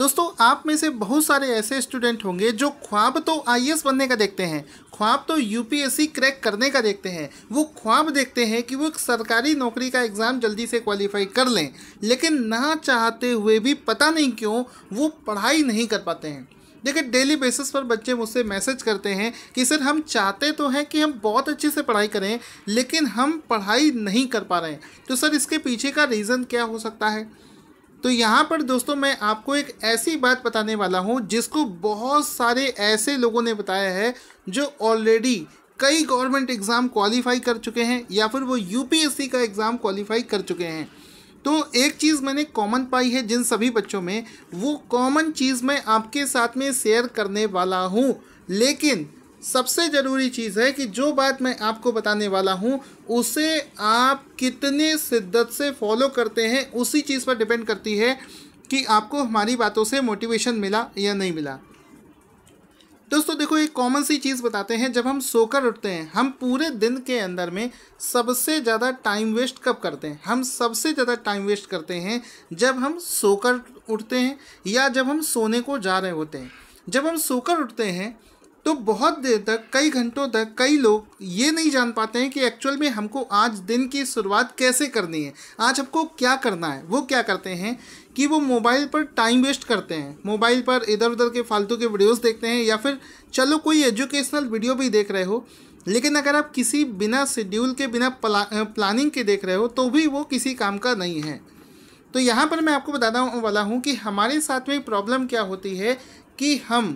दोस्तों आप में से बहुत सारे ऐसे स्टूडेंट होंगे जो ख्वाब तो आई बनने का देखते हैं ख्वाब तो यूपीएससी क्रैक करने का देखते हैं वो ख्वाब देखते हैं कि वो एक सरकारी नौकरी का एग्ज़ाम जल्दी से क्वालिफाई कर लें लेकिन ना चाहते हुए भी पता नहीं क्यों वो पढ़ाई नहीं कर पाते हैं देखिए डेली बेसिस पर बच्चे मुझसे मैसेज करते हैं कि सर हम चाहते तो हैं कि हम बहुत अच्छे से पढ़ाई करें लेकिन हम पढ़ाई नहीं कर पा रहे हैं तो सर इसके पीछे का रीज़न क्या हो सकता है तो यहाँ पर दोस्तों मैं आपको एक ऐसी बात बताने वाला हूँ जिसको बहुत सारे ऐसे लोगों ने बताया है जो ऑलरेडी कई गवर्नमेंट एग्ज़ाम क्वालिफाई कर चुके हैं या फिर वो यूपीएससी का एग्ज़ाम क्वालिफाई कर चुके हैं तो एक चीज़ मैंने कॉमन पाई है जिन सभी बच्चों में वो कॉमन चीज़ मैं आपके साथ में शेयर करने वाला हूँ लेकिन सबसे ज़रूरी चीज़ है कि जो बात मैं आपको बताने वाला हूँ उसे आप कितने शिद्दत से फॉलो करते हैं उसी चीज़ पर डिपेंड करती है कि आपको हमारी बातों से मोटिवेशन मिला या नहीं मिला दोस्तों देखो एक कॉमन सी चीज़ बताते हैं जब हम सोकर उठते हैं हम पूरे दिन के अंदर में सबसे ज़्यादा टाइम वेस्ट कब करते हैं हम सबसे ज़्यादा टाइम वेस्ट करते हैं जब हम सोकर उठते हैं या जब हम सोने को जा रहे होते हैं जब हम सोकर उठते हैं तो बहुत देर तक कई घंटों तक कई लोग ये नहीं जान पाते हैं कि एक्चुअल में हमको आज दिन की शुरुआत कैसे करनी है आज हमको क्या करना है वो क्या करते हैं कि वो मोबाइल पर टाइम वेस्ट करते हैं मोबाइल पर इधर उधर के फालतू के वीडियोस देखते हैं या फिर चलो कोई एजुकेशनल वीडियो भी देख रहे हो लेकिन अगर आप किसी बिना शेड्यूल के बिना प्ला, प्लानिंग के देख रहे हो तो भी वो किसी काम का नहीं है तो यहाँ पर मैं आपको बताना वाला हूँ कि हमारे साथ में प्रॉब्लम क्या होती है कि हम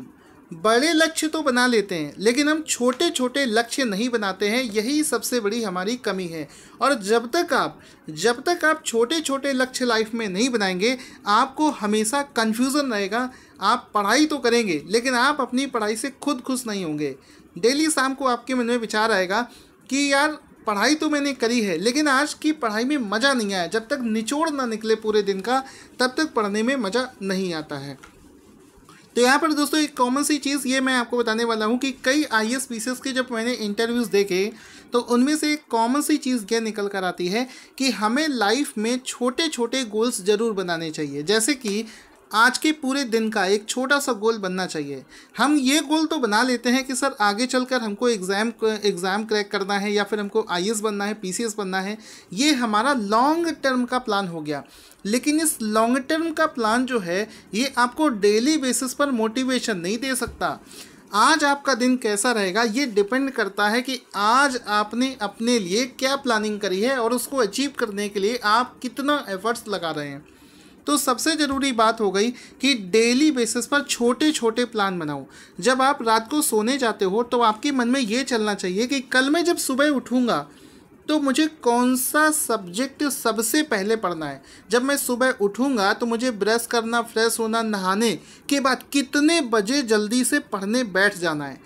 बड़े लक्ष्य तो बना लेते हैं लेकिन हम छोटे छोटे लक्ष्य नहीं बनाते हैं यही सबसे बड़ी हमारी कमी है और जब तक आप जब तक आप छोटे छोटे लक्ष्य लाइफ में नहीं बनाएंगे आपको हमेशा कन्फ्यूज़न रहेगा आप पढ़ाई तो करेंगे लेकिन आप अपनी पढ़ाई से खुद खुश नहीं होंगे डेली शाम को आपके मन में विचार आएगा कि यार पढ़ाई तो मैंने करी है लेकिन आज की पढ़ाई में मज़ा नहीं आया जब तक निचोड़ ना निकले पूरे दिन का तब तक पढ़ने में मज़ा नहीं आता है तो यहाँ पर दोस्तों एक कॉमन सी चीज़ ये मैं आपको बताने वाला हूँ कि कई आई एस के जब मैंने इंटरव्यूज़ देखे तो उनमें से एक कॉमन सी चीज़ यह निकल कर आती है कि हमें लाइफ में छोटे छोटे गोल्स ज़रूर बनाने चाहिए जैसे कि आज के पूरे दिन का एक छोटा सा गोल बनना चाहिए हम ये गोल तो बना लेते हैं कि सर आगे चलकर हमको एग्ज़ाम एग्ज़ाम क्रैक करना है या फिर हमको आई बनना है पी बनना है ये हमारा लॉन्ग टर्म का प्लान हो गया लेकिन इस लॉन्ग टर्म का प्लान जो है ये आपको डेली बेसिस पर मोटिवेशन नहीं दे सकता आज आपका दिन कैसा रहेगा ये डिपेंड करता है कि आज आपने अपने लिए क्या प्लानिंग करी है और उसको अचीव करने के लिए आप कितना एफर्ट्स लगा रहे हैं तो सबसे ज़रूरी बात हो गई कि डेली बेसिस पर छोटे छोटे प्लान बनाओ जब आप रात को सोने जाते हो तो आपके मन में ये चलना चाहिए कि कल मैं जब सुबह उठूँगा तो मुझे कौन सा सब्जेक्ट सबसे पहले पढ़ना है जब मैं सुबह उठूँगा तो मुझे ब्रश करना फ्रेश होना नहाने के बाद कितने बजे जल्दी से पढ़ने बैठ जाना है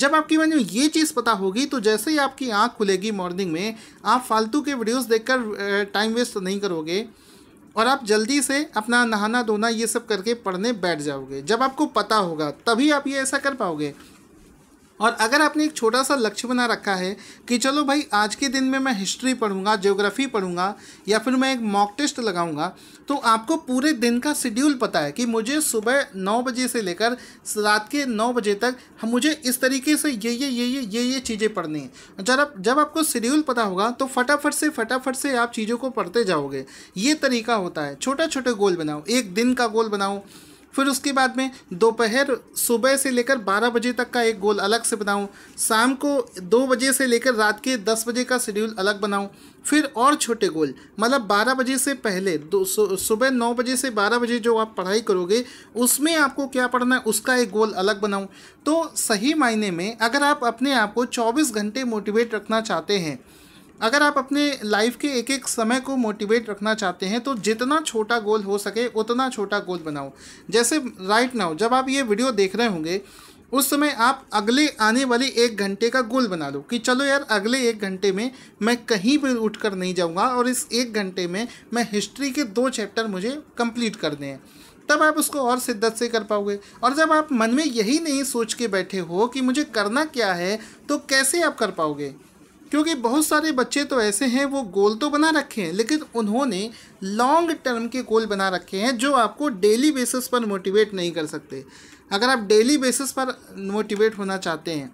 जब आपकी मन में ये चीज़ पता होगी तो जैसे ही आपकी आँख खुलेगी मॉर्निंग में आप फालतू के वीडियोस देखकर टाइम वेस्ट तो नहीं करोगे और आप जल्दी से अपना नहाना धोना ये सब करके पढ़ने बैठ जाओगे जब आपको पता होगा तभी आप ये ऐसा कर पाओगे और अगर आपने एक छोटा सा लक्ष्य बना रखा है कि चलो भाई आज के दिन में मैं हिस्ट्री पढ़ूंगा ज्योग्राफी पढ़ूंगा या फिर मैं एक मॉक टेस्ट लगाऊंगा तो आपको पूरे दिन का शेड्यूल पता है कि मुझे सुबह नौ बजे से लेकर रात के नौ बजे तक हम मुझे इस तरीके से ये ये ये ये ये ये चीज़ें पढ़नी है जब जब आपको शेड्यूल पता होगा तो फटाफट से फटाफट से आप चीज़ों को पढ़ते जाओगे ये तरीका होता है छोटा छोटे गोल बनाओ एक दिन का गोल बनाओ फिर उसके बाद में दोपहर सुबह से लेकर 12 बजे तक का एक गोल अलग से बनाऊँ शाम को दो बजे से लेकर रात के 10 बजे का शेड्यूल अलग बनाऊँ फिर और छोटे गोल मतलब 12 बजे से पहले दो सुबह 9 बजे से 12 बजे जो आप पढ़ाई करोगे उसमें आपको क्या पढ़ना है उसका एक गोल अलग बनाऊँ तो सही मायने में अगर आप अपने आप को चौबीस घंटे मोटिवेट रखना चाहते हैं अगर आप अपने लाइफ के एक एक समय को मोटिवेट रखना चाहते हैं तो जितना छोटा गोल हो सके उतना छोटा गोल बनाओ जैसे राइट नाउ जब आप ये वीडियो देख रहे होंगे उस समय आप अगले आने वाले एक घंटे का गोल बना लो कि चलो यार अगले एक घंटे में मैं कहीं भी उठ कर नहीं जाऊँगा और इस एक घंटे में मैं हिस्ट्री के दो चैप्टर मुझे कंप्लीट करने हैं तब आप उसको और शिद्दत से कर पाओगे और जब आप मन में यही नहीं सोच के बैठे हो कि मुझे करना क्या है तो कैसे आप कर पाओगे क्योंकि बहुत सारे बच्चे तो ऐसे हैं वो गोल तो बना रखे हैं लेकिन उन्होंने लॉन्ग टर्म के गोल बना रखे हैं जो आपको डेली बेसिस पर मोटिवेट नहीं कर सकते अगर आप डेली बेसिस पर मोटिवेट होना चाहते हैं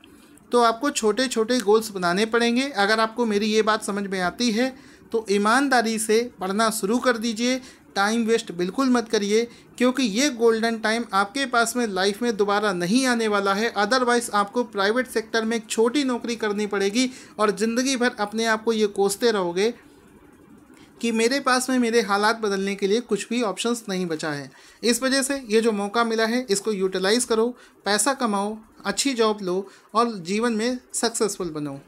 तो आपको छोटे छोटे गोल्स बनाने पड़ेंगे अगर आपको मेरी ये बात समझ में आती है तो ईमानदारी से पढ़ना शुरू कर दीजिए टाइम वेस्ट बिल्कुल मत करिए क्योंकि ये गोल्डन टाइम आपके पास में लाइफ में दोबारा नहीं आने वाला है अदरवाइज़ आपको प्राइवेट सेक्टर में एक छोटी नौकरी करनी पड़ेगी और ज़िंदगी भर अपने आप को ये कोसते रहोगे कि मेरे पास में मेरे हालात बदलने के लिए कुछ भी ऑप्शंस नहीं बचा है इस वजह से ये जो मौका मिला है इसको यूटिलाइज़ करो पैसा कमाओ अच्छी जॉब लो और जीवन में सक्सेसफुल बनो